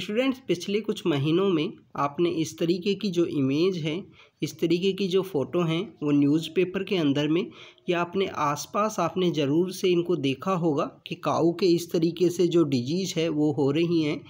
students पिछले कुछ महीनों में आपने इस तरीके की जो इमेज है इस तरीके की जो फ़ोटो हैं वो न्यूज़पेपर के अंदर में या अपने आसपास आपने ज़रूर से इनको देखा होगा कि काऊ के इस तरीके से जो डिजीज़ है वो हो रही हैं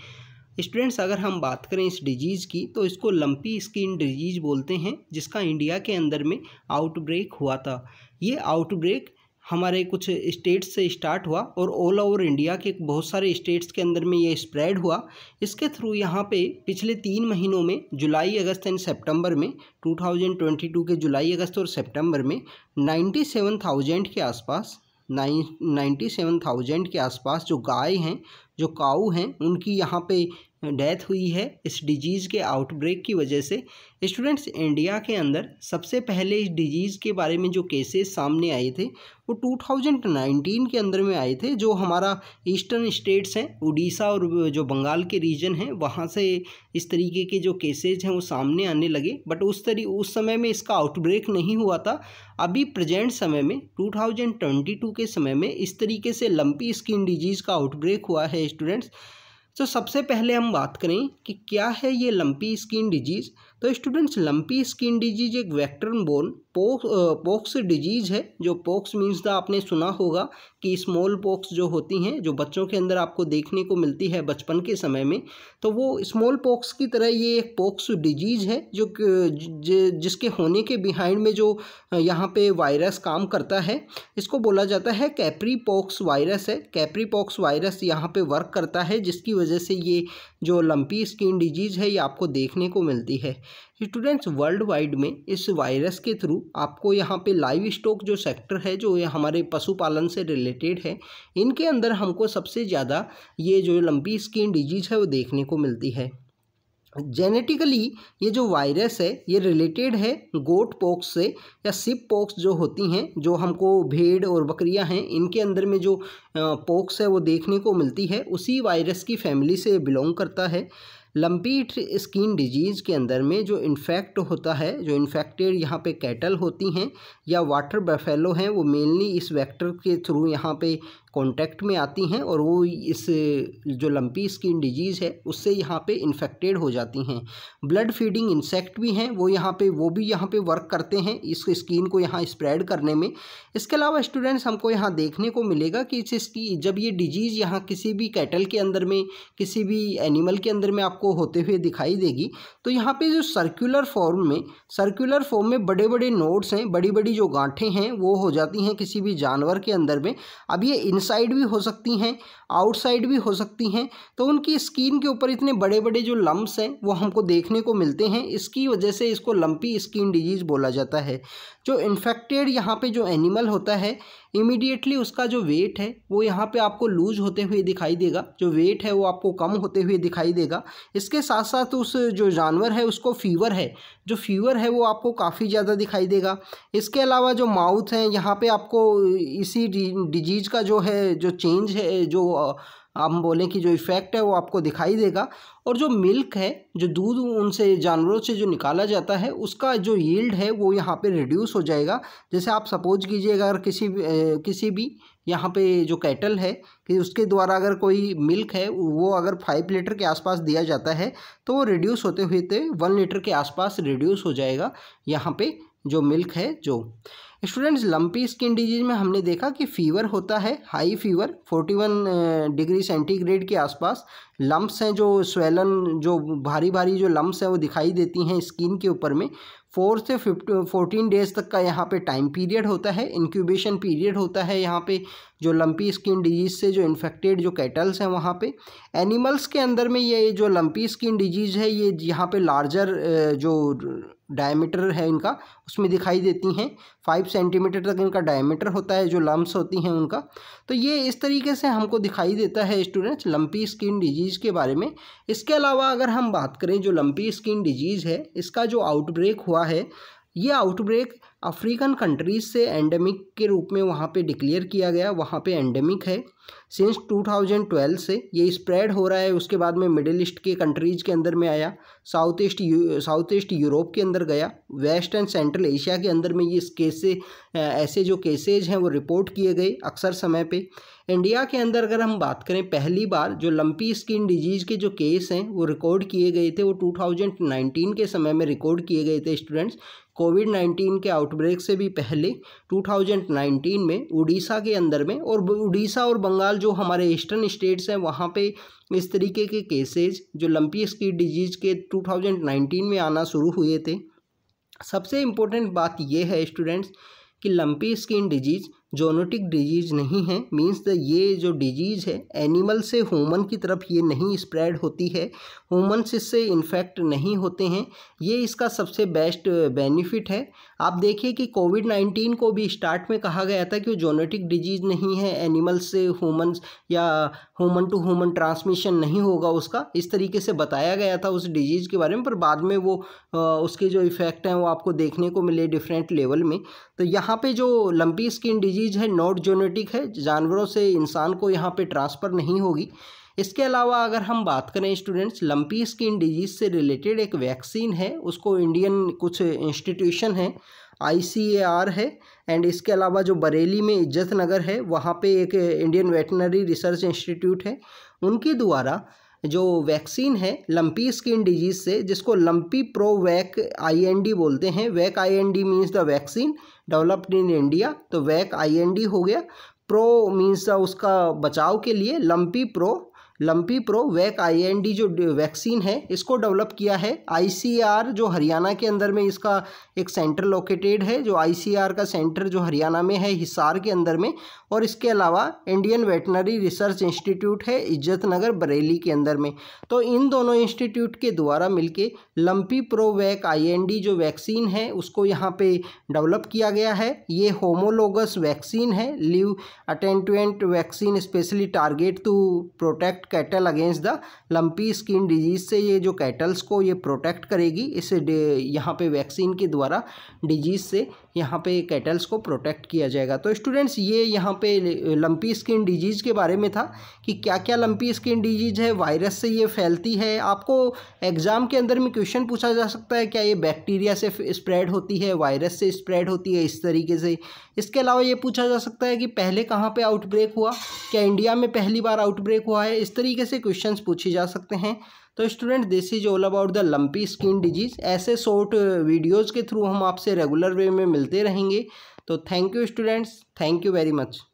स्टूडेंट्स अगर हम बात करें इस डिजीज़ की तो इसको लंपी स्किन डिजीज़ बोलते हैं जिसका इंडिया के अंदर में आउटब्रेक हुआ था ये आउटब्रेक हमारे कुछ स्टेट्स से स्टार्ट हुआ और ऑल ओवर इंडिया के बहुत सारे स्टेट्स के अंदर में ये स्प्रेड हुआ इसके थ्रू यहाँ पे पिछले तीन महीनों में जुलाई अगस्त एंड सितंबर में 2022 के जुलाई अगस्त और सितंबर में 97,000 के आसपास नाइन नाइन्टी सेवन थाउजेंड के आसपास जो गाय हैं जो काऊ हैं उनकी यहाँ पे डेथ हुई है इस डिजीज़ के आउटब्रेक की वजह से स्टूडेंट्स इंडिया के अंदर सबसे पहले इस डिजीज़ के बारे में जो केसेस सामने आए थे वो 2019 के अंदर में आए थे जो हमारा ईस्टर्न स्टेट्स हैं उड़ीसा और जो बंगाल के रीजन हैं वहाँ से इस तरीके के जो केसेज हैं वो सामने आने लगे बट उस तरी उस समय में इसका आउटब्रेक नहीं हुआ था अभी प्रजेंट समय में टू के समय में इस तरीके से लंपी स्किन डिजीज़ का आउटब्रेक हुआ है हैं स्टूडेंट्स तो सबसे पहले हम बात करें कि क्या है ये लंपी स्किन डिजीज़ तो स्टूडेंट्स लंपी स्किन डिजीज एक vector borne pox pox disease है जो पोक्स मीन्स द आपने सुना होगा कि स्मॉल पोक्स जो होती हैं जो बच्चों के अंदर आपको देखने को मिलती है बचपन के समय में तो वो स्मॉल पोक्स की तरह ये एक पोक्स डिजीज़ है जो जिसके होने के बिहाइंड में जो यहाँ पे वायरस काम करता है इसको बोला जाता है कैप्री पोक्स वायरस है कैप्री पोक्स वायरस यहाँ पर वर्क करता है जिसकी वजह से ये जो लंपी स्किन डिजीज़ है ये आपको देखने को मिलती है स्टूडेंट्स वर्ल्ड वाइड में इस वायरस के थ्रू आपको यहाँ पे लाइव स्टॉक जो सेक्टर है जो ये हमारे पशुपालन से रिलेटेड है इनके अंदर हमको सबसे ज़्यादा ये जो लंबी स्किन डिजीज़ है वो देखने को मिलती है जेनेटिकली ये जो वायरस है ये रिलेटेड है गोट पॉक्स से या सिप पॉक्स जो होती हैं जो हमको भेड़ और बकरियां हैं इनके अंदर में जो पॉक्स है वो देखने को मिलती है उसी वायरस की फैमिली से बिलोंग करता है लम्पी स्किन डिजीज़ के अंदर में जो इन्फेक्ट होता है जो इन्फेक्टेड यहाँ पे कैटल होती हैं या वाटर बफेलो हैं वो मेनली इस वेक्टर के थ्रू यहाँ पे कांटेक्ट में आती हैं और वो इस जो लम्पी स्किन डिजीज़ है उससे यहाँ पे इन्फेक्टेड हो जाती हैं ब्लड फीडिंग इंसेक्ट भी हैं वो यहाँ पे वो भी यहाँ पे वर्क करते हैं इस स्किन को यहाँ स्प्रेड करने में इसके अलावा स्टूडेंट्स हमको यहाँ देखने को मिलेगा कि इस जब ये डिजीज़ यहाँ किसी भी कैटल के अंदर में किसी भी एनिमल के अंदर में आपको आपको होते हुए दिखाई देगी तो यहाँ पे जो सर्कुलर फॉर्म में सर्कुलर फॉर्म में बड़े बड़े नोड्स हैं बड़ी बड़ी जो गांठें हैं वो हो जाती हैं किसी भी जानवर के अंदर में अब ये इनसाइड भी हो सकती हैं आउटसाइड भी हो सकती हैं तो उनकी स्किन के ऊपर इतने बड़े बड़े जो लम्ब्स हैं वो हमको देखने को मिलते हैं इसकी वजह से इसको लम्पी स्किन डिजीज़ बोला जाता है जो इन्फेक्टेड यहाँ पर जो एनिमल होता है इमीडिएटली उसका जो वेट है वो यहाँ पे आपको लूज होते हुए दिखाई देगा जो वेट है वो आपको कम होते हुए दिखाई देगा इसके साथ साथ उस जो जानवर है उसको फीवर है जो फीवर है वो आपको काफ़ी ज़्यादा दिखाई देगा इसके अलावा जो माउथ है यहाँ पे आपको इसी डिजीज़ का जो है जो चेंज है जो हम बोलें कि जो इफ़ेक्ट है वो आपको दिखाई देगा और जो मिल्क है जो दूध उनसे जानवरों से जो निकाला जाता है उसका जो यील्ड है वो यहाँ पे रिड्यूस हो जाएगा जैसे आप सपोज कीजिए अगर किसी किसी भी यहाँ पे जो कैटल है कि उसके द्वारा अगर कोई मिल्क है वो अगर फाइव लीटर के आसपास दिया जाता है तो वो रिड्यूस होते हुए तो वन लीटर के आसपास रिड्यूस हो जाएगा यहाँ पर जो मिल्क है जो स्टूडेंट्स लंपी स्किन डिजीज में हमने देखा कि फीवर होता है हाई फीवर 41 डिग्री सेंटीग्रेड के आसपास लम्प्स हैं जो स्वेल जलन जो भारी भारी जो लम्स हैं वो दिखाई देती हैं स्किन के ऊपर में फोर से फिफ्टी फोर्टीन डेज तक का यहाँ पे टाइम पीरियड होता है इंक्यूबेशन पीरियड होता है यहाँ पे जो लंपी स्किन डिजीज़ से जो इन्फेक्टेड जो कैटल्स हैं वहाँ पे एनिमल्स के अंदर में ये जो लंपी स्किन डिजीज़ है ये यहाँ पे लार्जर जो डायमीटर है इनका उसमें दिखाई देती हैं फाइव सेंटीमीटर तक इनका डायमीटर होता है जो लम्ब्स होती हैं उनका तो ये इस तरीके से हमको दिखाई देता है स्टूडेंट्स लंपी स्किन डिजीज़ के बारे में इसके अलावा अगर हम बात करें जो लम्पी स्किन डिजीज़ है इसका जो आउटब्रेक हुआ है ये आउटब्रेक अफ्रीकन कंट्रीज से एंडेमिक के रूप में वहाँ पे डिक्लेयर किया गया वहाँ पे एंडेमिक है सिंस 2012 से ये स्प्रेड हो रहा है उसके बाद में मिडिल ईस्ट के कंट्रीज़ के अंदर में आया south east south east Europe के अंदर गया वेस्ट एंड सेंट्रल एशिया के अंदर में ये केसे ऐसे जो केसेज हैं वो रिपोर्ट किए गए अक्सर समय पर इंडिया के अंदर अगर हम बात करें पहली बार जो लंपी स्किन डिजीज़ के जो केस हैं वो रिकॉर्ड किए गए थे वो टू के समय में रिकॉर्ड किए गए थे स्टूडेंट्स कोविड नाइन्टीन के आउट आउटब्रेक से भी पहले 2019 में उड़ीसा के अंदर में और उड़ीसा और बंगाल जो हमारे ईस्टर्न स्टेट्स हैं वहाँ पे इस तरीके के केसेज जो लंपी स्की डिजीज़ के 2019 में आना शुरू हुए थे सबसे इम्पोर्टेंट बात यह है स्टूडेंट्स कि lumpy skin disease zoonotic disease नहीं है मींस द ये जो डिजीज़ है एनिमल से ह्यूमन की तरफ ये नहीं स्प्रेड होती है ह्यूमन्स इससे इन्फेक्ट नहीं होते हैं ये इसका सबसे बेस्ट बेनिफिट है आप देखिए कि कोविड नाइन्टीन को भी स्टार्ट में कहा गया था कि वो जोनेटिक डिजीज़ नहीं है एनिमल से ह्यूमन या ह्यूमन टू ह्यूमन ट्रांसमिशन नहीं होगा उसका इस तरीके से बताया गया था उस डिजीज़ के बारे में पर बाद में वो आ, उसके जो इफ़ेक्ट हैं वो आपको देखने को मिले डिफरेंट लेवल में तो यहाँ पर जो लंबी स्किन डिजीज़ डिजीज़ है नॉट जोनेटिक है जानवरों से इंसान को यहाँ पे ट्रांसफ़र नहीं होगी इसके अलावा अगर हम बात करें स्टूडेंट्स लंपी स्किन डिजीज़ से रिलेटेड एक वैक्सीन है उसको इंडियन कुछ इंस्टीट्यूशन है आई है एंड इसके अलावा जो बरेली में इज्जत नगर है वहाँ पे एक इंडियन वेटनरी रिसर्च इंस्टीट्यूट है उनके द्वारा जो वैक्सीन है लम्पी स्किन डिजीज़ से जिसको लम्पी प्रो वैक आईएनडी बोलते हैं vac IND means the vaccine developed in India तो वैक आईएनडी हो गया प्रो मीन्स उसका बचाव के लिए lumpy pro lumpy pro vac IND जो वैक्सीन है इसको डेवलप किया है आईसीआर जो हरियाणा के अंदर में इसका एक सेंटर लोकेटेड है जो आईसीआर का सेंटर जो हरियाणा में है हिसार के अंदर में और इसके अलावा इंडियन वेटनरी रिसर्च इंस्टीट्यूट है इज्जत नगर बरेली के अंदर में तो इन दोनों इंस्टीट्यूट के द्वारा के लम्पी प्रो वैक आई जो वैक्सीन है उसको यहाँ पर डेवलप किया गया है ये होमोलोगस वैक्सीन है live attenuated vaccine specially target to protect protect cattle against the lumpy skin disease से ये जो कैटल्स को ये प्रोटेक्ट करेगी इस यहाँ पे वैक्सीन के द्वारा डिजीज़ से यहाँ पे कैटल्स को प्रोटेक्ट किया जाएगा तो स्टूडेंट्स ये यहाँ पे लंपी स्किन डिजीज़ के बारे में था कि क्या क्या लंपी स्किन डिजीज़ है वायरस से ये फैलती है आपको एग्ज़ाम के अंदर में क्वेश्चन पूछा जा सकता है क्या ये बैक्टीरिया से स्प्रेड होती है वायरस से स्प्रेड होती है इस तरीके से इसके अलावा ये पूछा जा सकता है कि पहले कहाँ पर आउटब्रेक हुआ क्या इंडिया में पहली बार आउटब्रेक हुआ है इस तरीके से क्वेश्चन पूछे जा सकते हैं तो student this is all about the lumpy skin disease ऐसे शॉर्ट वीडियोज़ के थ्रू हम आपसे रेगुलर वे में मिलते रहेंगे तो thank you students thank you very much